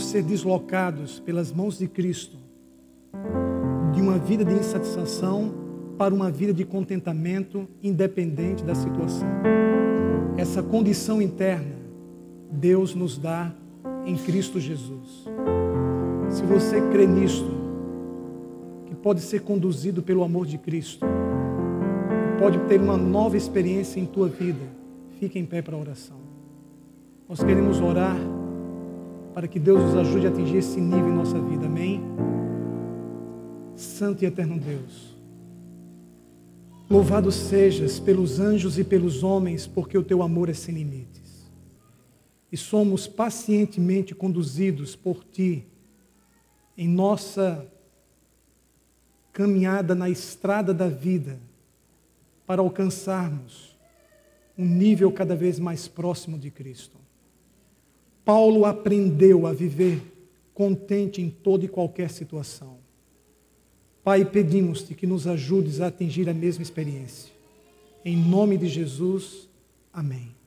Speaker 1: ser deslocados pelas mãos de Cristo de uma vida de insatisfação para uma vida de contentamento independente da situação. Essa condição interna Deus nos dá em Cristo Jesus. Se você crê nisto, que pode ser conduzido pelo amor de Cristo, pode ter uma nova experiência em tua vida, fique em pé para a oração. Nós queremos orar para que Deus nos ajude a atingir esse nível em nossa vida. Amém? Santo e eterno Deus, louvado sejas pelos anjos e pelos homens, porque o teu amor é sem limites. E somos pacientemente conduzidos por ti em nossa caminhada na estrada da vida para alcançarmos um nível cada vez mais próximo de Cristo. Paulo aprendeu a viver contente em toda e qualquer situação. Pai, pedimos-te que nos ajudes a atingir a mesma experiência. Em nome de Jesus, amém.